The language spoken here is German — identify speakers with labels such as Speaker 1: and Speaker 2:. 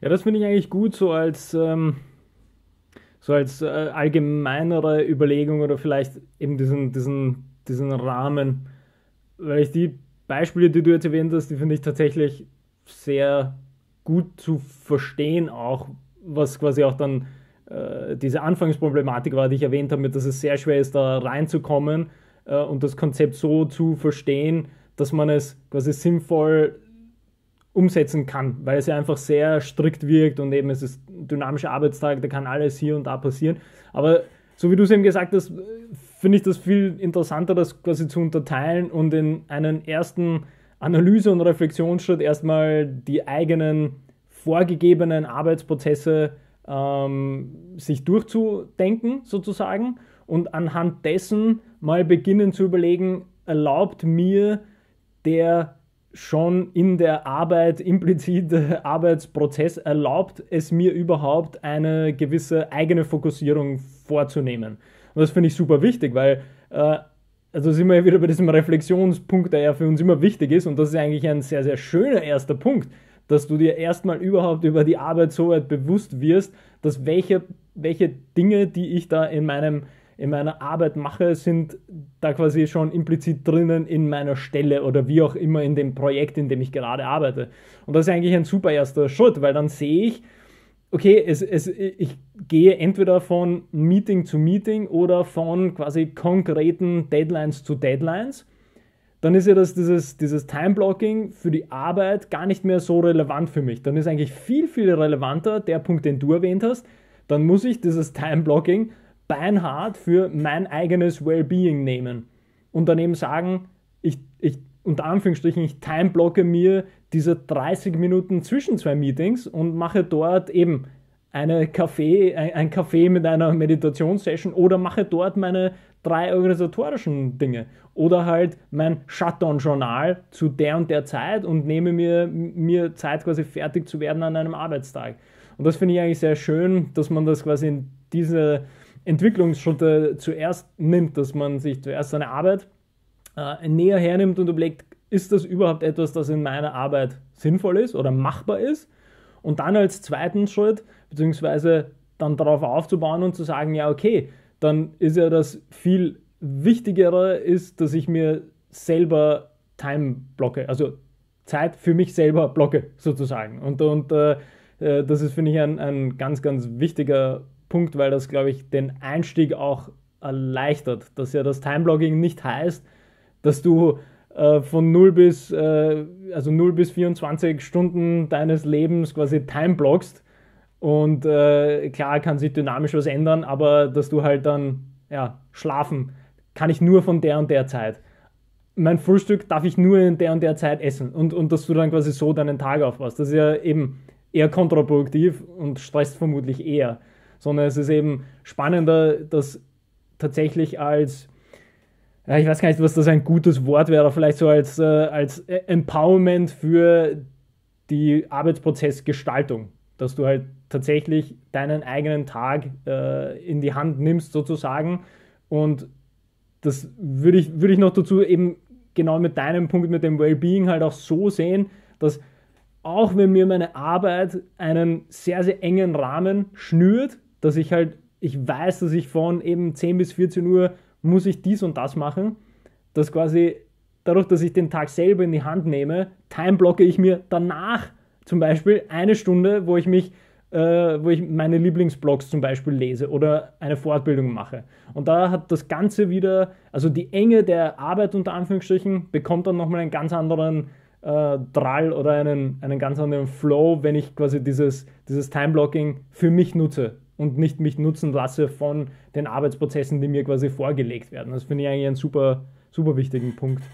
Speaker 1: Ja, das finde ich eigentlich gut, so als, ähm, so als äh, allgemeinere Überlegung oder vielleicht eben diesen, diesen, diesen Rahmen. Weil ich die Beispiele, die du jetzt erwähnt hast, die finde ich tatsächlich sehr gut zu verstehen, auch was quasi auch dann äh, diese Anfangsproblematik war, die ich erwähnt habe, dass es sehr schwer ist, da reinzukommen äh, und das Konzept so zu verstehen, dass man es quasi sinnvoll umsetzen kann, weil es ja einfach sehr strikt wirkt und eben es ist ein dynamischer Arbeitstag, da kann alles hier und da passieren. Aber so wie du es eben gesagt hast, finde ich das viel interessanter, das quasi zu unterteilen und in einen ersten Analyse- und Reflexionsschritt erstmal die eigenen vorgegebenen Arbeitsprozesse ähm, sich durchzudenken, sozusagen, und anhand dessen mal beginnen zu überlegen, erlaubt mir der schon in der Arbeit, implizit Arbeitsprozess erlaubt es mir überhaupt eine gewisse eigene Fokussierung vorzunehmen. Und das finde ich super wichtig, weil, äh, also sind wir ja wieder bei diesem Reflexionspunkt, der ja für uns immer wichtig ist und das ist eigentlich ein sehr, sehr schöner erster Punkt, dass du dir erstmal überhaupt über die Arbeit so weit bewusst wirst, dass welche, welche Dinge, die ich da in meinem in meiner Arbeit mache, sind da quasi schon implizit drinnen in meiner Stelle oder wie auch immer in dem Projekt, in dem ich gerade arbeite. Und das ist eigentlich ein super erster Schritt, weil dann sehe ich, okay, es, es, ich gehe entweder von Meeting zu Meeting oder von quasi konkreten Deadlines zu Deadlines. Dann ist ja das, dieses, dieses Time-Blocking für die Arbeit gar nicht mehr so relevant für mich. Dann ist eigentlich viel, viel relevanter der Punkt, den du erwähnt hast. Dann muss ich dieses Time-Blocking beinhart für mein eigenes Wellbeing nehmen und daneben sagen, ich, ich unter Anführungsstrichen, ich timeblocke mir diese 30 Minuten zwischen zwei Meetings und mache dort eben eine Kaffee, ein Kaffee mit einer Meditationssession oder mache dort meine drei organisatorischen Dinge oder halt mein Shutdown-Journal zu der und der Zeit und nehme mir, mir Zeit quasi fertig zu werden an einem Arbeitstag. Und das finde ich eigentlich sehr schön, dass man das quasi in diese Entwicklungsschritte zuerst nimmt, dass man sich zuerst seine Arbeit äh, näher hernimmt und überlegt, ist das überhaupt etwas, das in meiner Arbeit sinnvoll ist oder machbar ist? Und dann als zweiten Schritt, beziehungsweise dann darauf aufzubauen und zu sagen, ja, okay, dann ist ja das viel Wichtigere, ist, dass ich mir selber Time blocke, also Zeit für mich selber blocke, sozusagen. Und, und äh, äh das ist, finde ich, ein, ein ganz, ganz wichtiger Punkt. Punkt, weil das, glaube ich, den Einstieg auch erleichtert, dass ja das Timeblogging nicht heißt, dass du äh, von 0 bis, äh, also 0 bis 24 Stunden deines Lebens quasi timebloggst und äh, klar kann sich dynamisch was ändern, aber dass du halt dann, ja, schlafen kann ich nur von der und der Zeit. Mein Frühstück darf ich nur in der und der Zeit essen und, und dass du dann quasi so deinen Tag aufbaust. Das ist ja eben eher kontraproduktiv und stresst vermutlich eher sondern es ist eben spannender, dass tatsächlich als ich weiß gar nicht, was das ein gutes Wort wäre, vielleicht so als, äh, als Empowerment für die Arbeitsprozessgestaltung, dass du halt tatsächlich deinen eigenen Tag äh, in die Hand nimmst sozusagen und das würde ich, würd ich noch dazu eben genau mit deinem Punkt, mit dem Wellbeing halt auch so sehen, dass auch wenn mir meine Arbeit einen sehr, sehr engen Rahmen schnürt, dass ich halt, ich weiß, dass ich von eben 10 bis 14 Uhr muss ich dies und das machen, dass quasi dadurch, dass ich den Tag selber in die Hand nehme, timeblocke ich mir danach zum Beispiel eine Stunde, wo ich mich, äh, wo ich meine Lieblingsblogs zum Beispiel lese oder eine Fortbildung mache. Und da hat das Ganze wieder, also die Enge der Arbeit unter Anführungsstrichen, bekommt dann nochmal einen ganz anderen äh, Drall oder einen, einen ganz anderen Flow, wenn ich quasi dieses, dieses Timeblocking für mich nutze und nicht mich nutzen lasse von den Arbeitsprozessen, die mir quasi vorgelegt werden. Das finde ich eigentlich einen super, super wichtigen Punkt.